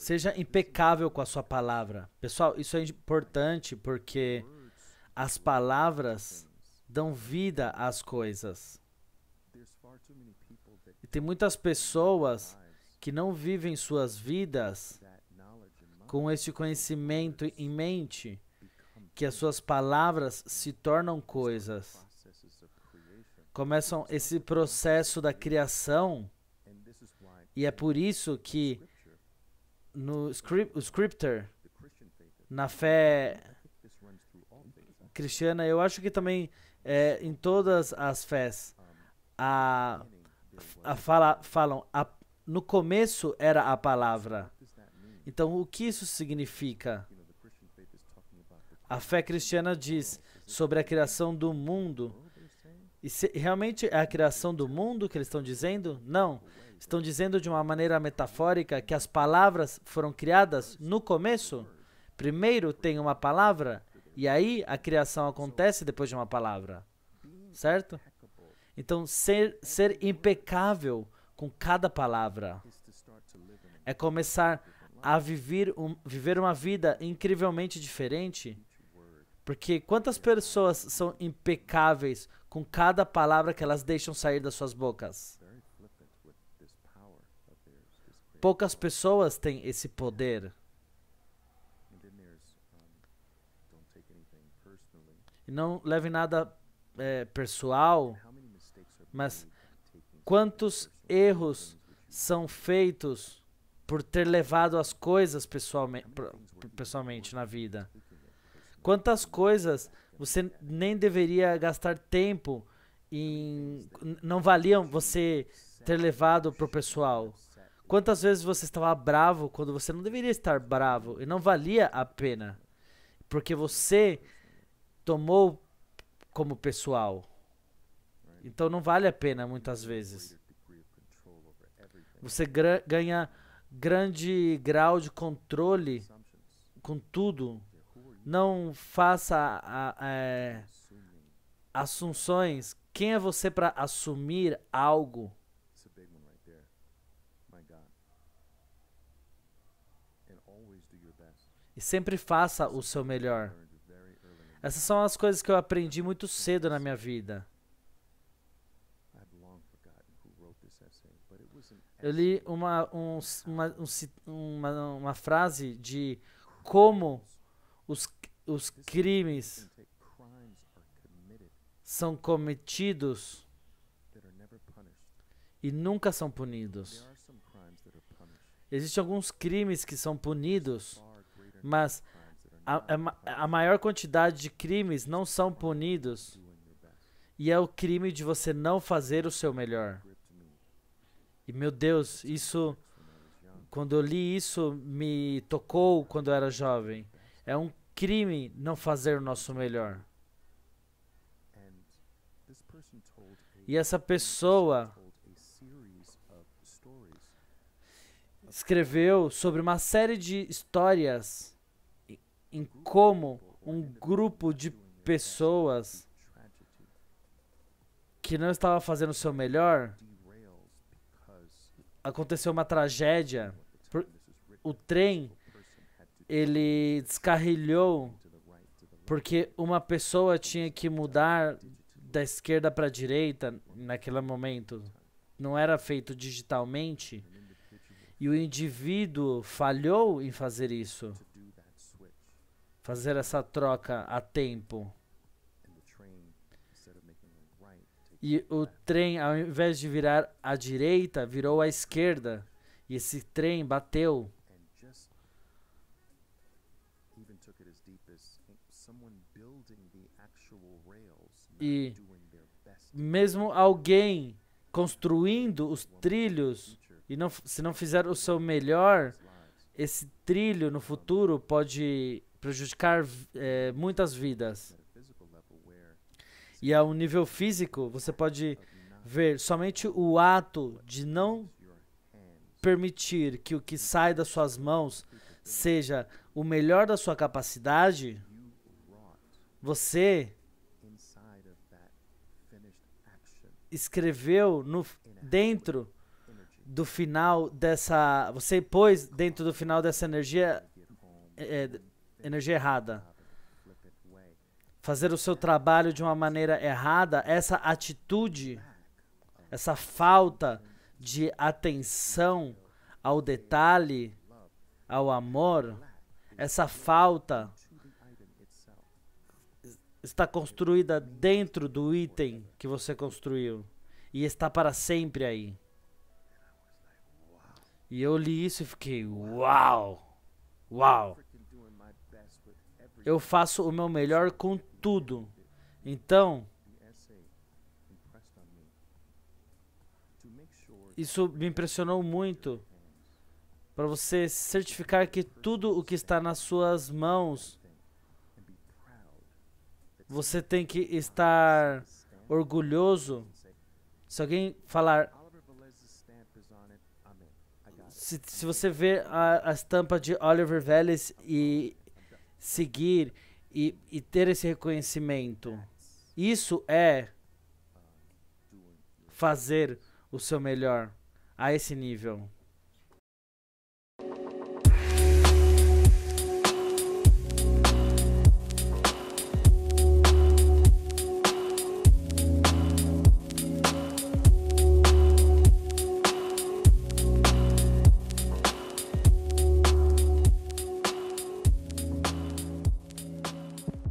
Seja impecável com a sua palavra. Pessoal, isso é importante porque as palavras dão vida às coisas. E tem muitas pessoas que não vivem suas vidas com esse conhecimento em mente, que as suas palavras se tornam coisas. Começam esse processo da criação, e é por isso que no script, o scripter, na fé cristiana, eu acho que também é, em todas as fés, a, a fala, falam, a, no começo era a palavra. Então, o que isso significa? A fé cristiana diz sobre a criação do mundo, e se, realmente é a criação do mundo que eles estão dizendo? Não. Estão dizendo de uma maneira metafórica que as palavras foram criadas no começo. Primeiro tem uma palavra, e aí a criação acontece depois de uma palavra. Certo? Então, ser, ser impecável com cada palavra é começar a viver, um, viver uma vida incrivelmente diferente porque quantas pessoas são impecáveis com cada palavra que elas deixam sair das suas bocas? Poucas pessoas têm esse poder. E não leve nada é, pessoal, mas quantos erros são feitos por ter levado as coisas pessoalmente na vida? Quantas coisas você nem deveria gastar tempo em. Não valiam você ter levado pro pessoal. Quantas vezes você estava bravo quando você não deveria estar bravo e não valia a pena? Porque você tomou como pessoal. Então não vale a pena muitas vezes. Você ganha grande grau de controle com tudo não faça é, assunções. Quem é você para assumir algo? E sempre faça o seu melhor. Essas são as coisas que eu aprendi muito cedo na minha vida. Eu li uma, um, uma, um, uma, uma frase de como os, os crimes são cometidos e nunca são punidos. Existem alguns crimes que são punidos, mas a, a, a maior quantidade de crimes não são punidos. E é o crime de você não fazer o seu melhor. E meu Deus, isso. Quando eu li isso, me tocou quando eu era jovem. É um crime não fazer o nosso melhor. E essa pessoa escreveu sobre uma série de histórias em como um grupo de pessoas que não estava fazendo o seu melhor aconteceu uma tragédia. O trem ele descarrilhou porque uma pessoa tinha que mudar da esquerda para a direita naquele momento. Não era feito digitalmente. E o indivíduo falhou em fazer isso. Fazer essa troca a tempo. E o trem, ao invés de virar à direita, virou à esquerda. E esse trem bateu eh, e mesmo alguém construindo os trilhos e não, se não fizer o seu melhor, esse trilho no futuro pode prejudicar é, muitas vidas. E a um nível físico, você pode ver somente o ato de não permitir que o que sai das suas mãos seja o melhor da sua capacidade, você escreveu no dentro do final dessa, você pôs dentro do final dessa energia é, é, energia errada. Fazer o seu trabalho de uma maneira errada, essa atitude, essa falta de atenção ao detalhe ao amor, essa falta está construída dentro do item que você construiu e está para sempre aí. E eu li isso e fiquei, uau! Uau! Eu faço o meu melhor com tudo. Então, isso me impressionou muito para você certificar que tudo o que está nas suas mãos você tem que estar orgulhoso. Se alguém falar se, se você ver a, a estampa de Oliver Vélez e seguir e, e ter esse reconhecimento, isso é fazer o seu melhor a esse nível.